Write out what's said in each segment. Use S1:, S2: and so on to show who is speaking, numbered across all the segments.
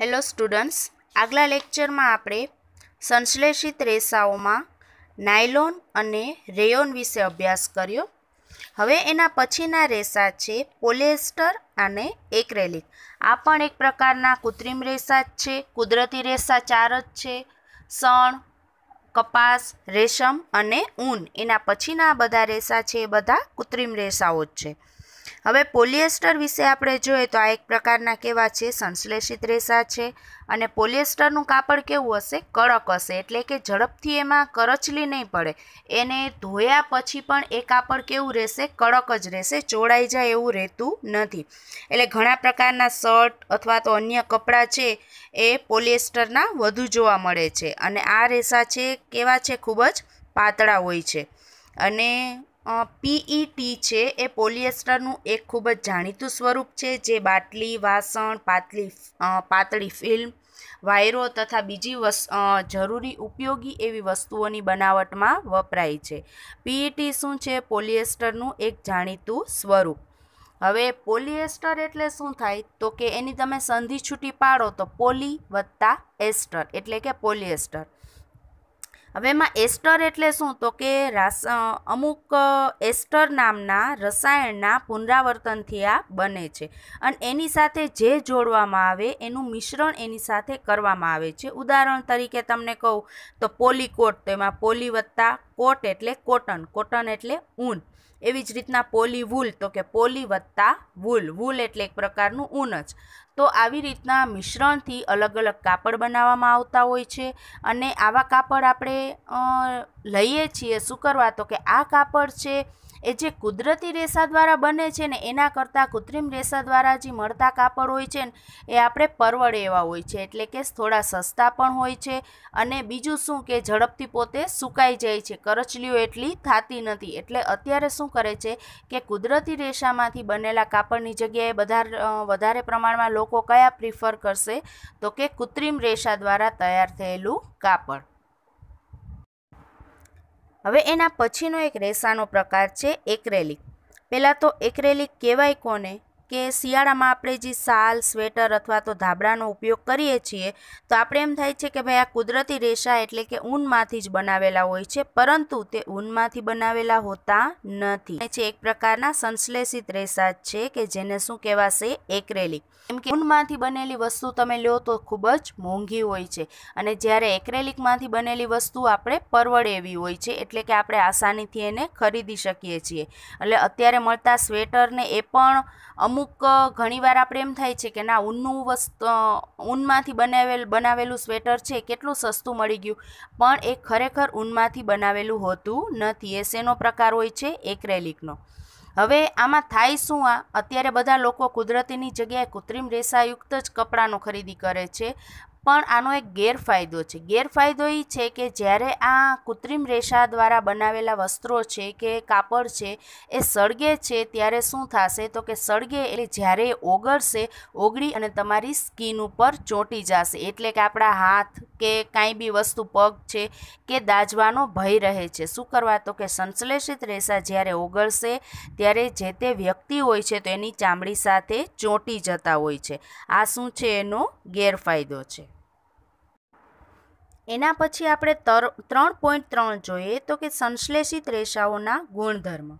S1: hello students આગલા લેક્ચરમાં આપણે સંશ્લેષિત રેસાઓમાં નાયલોન અને રેયોન વિશે અભ્યાસ કર્યો હવે એના પછીના રેસા છે પોલેસ્ટર અને એક્રેલિક આ પણ એક પ્રકારના કૃત્રિમ રેસા જ છે કુદરતી રેસા ચાર જ છે સણ કપાસ રેશમ અને ઊન એના પછીના બધા રેસા છે એ બધા કૃત્રિમ રેસાઓ જ છે હવે પોલિએસ્ટર વિશે આપણે જોઈએ તો આ એક પ્રકારના કેવા છે સંશ્લેષિત રેસા છે અને પોલિએસ્ટરનું કાપડ કેવું હશે કડક હશે એટલે કે ઝડપથી એમાં કરચલી નહીં પડે એને ધોયા પછી પણ એ કાપડ કેવું રહેશે કડક જ રહેશે ચોળાઈ જાય એવું રહેતું નથી એટલે ઘણા પ્રકારના શર્ટ અથવા તો અન્ય કપડાં છે એ પોલિએસ્ટરના વધુ જોવા મળે છે અને આ રેસા છે કેવા છે ખૂબ જ પાતળા હોય છે અને પીઈટી છે એ પોલિએસ્ટરનું એક ખૂબ જ જાણીતું સ્વરૂપ છે જે બાટલી વાસણ પાતળી પાતળી ફિલ્મ વાયરો તથા બીજી વસ જરૂરી ઉપયોગી એવી વસ્તુઓની બનાવટમાં વપરાય છે પીઈટી શું છે પોલિએસ્ટરનું એક જાણીતું સ્વરૂપ હવે પોલિએસ્ટર એટલે શું થાય તો કે એની તમે સંધિ છૂટી પાડો તો પોલી વત્તા એસ્ટર એટલે કે પોલિએસ્ટર હવે એમાં એસ્ટર એટલે શું તો કે રાસ અમુક એસ્ટર નામના રસાયણના પુનરાવર્તનથી આ બને છે અને એની સાથે જે જોડવામાં આવે એનું મિશ્રણ એની સાથે કરવામાં આવે છે ઉદાહરણ તરીકે તમને કહું તો પોલીકોટ તો એમાં પોલી વત્તા કોટ એટલે કોટન કોટન એટલે ઊન એવી જ રીતના પોલી વૂલ તો કે પોલી વત્તા વૂલ વૂલ એટલે એક પ્રકારનું ઊન જ તો આવી રીતના મિશ્રણથી અલગ અલગ કાપડ બનાવવામાં આવતા હોય છે અને આવા કાપડ આપણે લઈએ છીએ શું કરવા તો કે આ કાપડ છે એ જે કુદરતી રેસા દ્વારા બને છે ને એના કરતાં કૃત્રિમ રેસા દ્વારા જે મળતા કાપડ હોય છે ને એ આપણે પરવડે એવા હોય છે એટલે કે થોડા સસ્તા પણ હોય છે અને બીજું શું કે ઝડપથી પોતે સુકાઈ જાય છે કરચલીઓ એટલી થતી નથી એટલે અત્યારે શું કરે છે કે કુદરતી રેસામાંથી બનેલા કાપડની જગ્યાએ વધારે વધારે પ્રમાણમાં લોકો કયા પ્રિફર કરશે તો કે કૃત્રિમ રેસા દ્વારા તૈયાર થયેલું કાપડ હવે એના પછીનો એક રેસાનો પ્રકાર છે એક્રેલિક પહેલાં તો એક્રેલિક કહેવાય કોને કે શિયાળામાં આપણે જે શાલ સ્વેટર અથવા તો ધાબળાનો ઉપયોગ કરીએ છીએ તો આપણે એમ થાય છે કે ભાઈ આ કુદરતી રેશા એટલે કે ઊનમાંથી જ બનાવેલા હોય છે પરંતુ તે ઊનમાંથી બનાવેલા હોતા નથી છે એક પ્રકારના સંશ્લેષિત રેશા છે કે જેને શું કહેવાશે એક્રેલિક કેમ કે ઊનમાંથી બનેલી વસ્તુ તમે લો તો ખૂબ જ મોંઘી હોય છે અને જ્યારે એક્રેલિકમાંથી બનેલી વસ્તુ આપણે પરવડે એવી હોય છે એટલે કે આપણે આસાનીથી એને ખરીદી શકીએ છીએ એટલે અત્યારે મળતા સ્વેટરને એ પણ અમુક અમુક ઘણીવાર આપણે એમ થાય છે કે ના ઊનનું વસ્તુ ઊનમાંથી બનાવેલ બનાવેલું સ્વેટર છે કેટલું સસ્તું મળી ગયું પણ એ ખરેખર ઊનમાંથી બનાવેલું હોતું નથી એ શેનો પ્રકાર હોય છે એક્રેલિકનો હવે આમાં થાય શું આ અત્યારે બધા લોકો કુદરતીની જગ્યાએ કૃત્રિમ રેસાયુક્ત જ કપડાંનો ખરીદી કરે છે પણ આનો એક ગેરફાયદો છે ગેરફાયદો એ છે કે જ્યારે આ કૃત્રિમ રેશા દ્વારા બનાવેલા વસ્ત્રો છે કે કાપડ છે એ સળગે છે ત્યારે શું થશે તો કે સળગે એટલે જ્યારે ઓગળશે ઓગળી અને તમારી સ્કિન ઉપર ચોંટી જશે એટલે કે આપણા હાથ કે કાંઈ બી વસ્તુ પગ છે કે દાજવાનો ભય રહે છે શું કરવા તો કે સંશ્લેષિત રેસા જ્યારે ઓગળશે ત્યારે જે તે વ્યક્તિ હોય છે તો એની ચામડી સાથે ચોંટી જતા હોય છે આ શું છે એનો ગેરફાયદો છે એના પછી આપણે ત્રણ પોઈન્ટ ત્રણ જોઈએ તો કે સંશ્લેષિત રેસાઓના ગુણધર્મ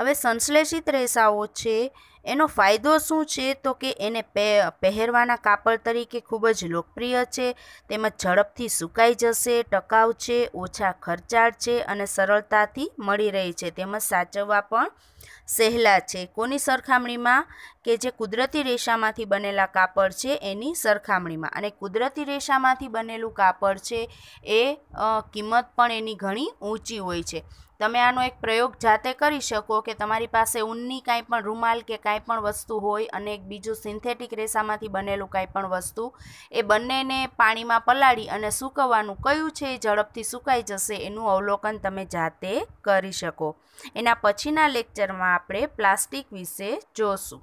S1: હવે સંશ્લેષિત રેસાઓ છે એનો ફાયદો શું છે તો કે એને પહેરવાના કાપડ તરીકે ખૂબ જ લોકપ્રિય છે તેમજ ઝડપથી સુકાઈ જશે ટકાઉ છે ઓછા ખર્ચાળ છે અને સરળતાથી મળી રહી છે તેમજ સાચવવા પણ સહેલા છે કોની સરખામણીમાં કે જે કુદરતી રેશામાંથી બનેલા કાપડ છે એની સરખામણીમાં અને કુદરતી રેસામાંથી બનેલું કાપડ છે એ કિંમત પણ એની ઘણી ઊંચી હોય છે તમે આનો એક પ્રયોગ જાતે કરી શકો કે તમારી પાસે ઊનની કાંઈ પણ રૂમાલ કે કાંઈ પણ વસ્તુ હોય અને એક બીજું સિન્થેટિક રેસામાંથી બનેલું કાંઈ પણ વસ્તુ એ બંનેને પાણીમાં પલાળી અને સૂકવવાનું કયું છે એ ઝડપથી સુકાઈ જશે એનું અવલોકન તમે જાતે કરી શકો એના પછીના લેક્ચરમાં આપણે પ્લાસ્ટિક વિશે જોશું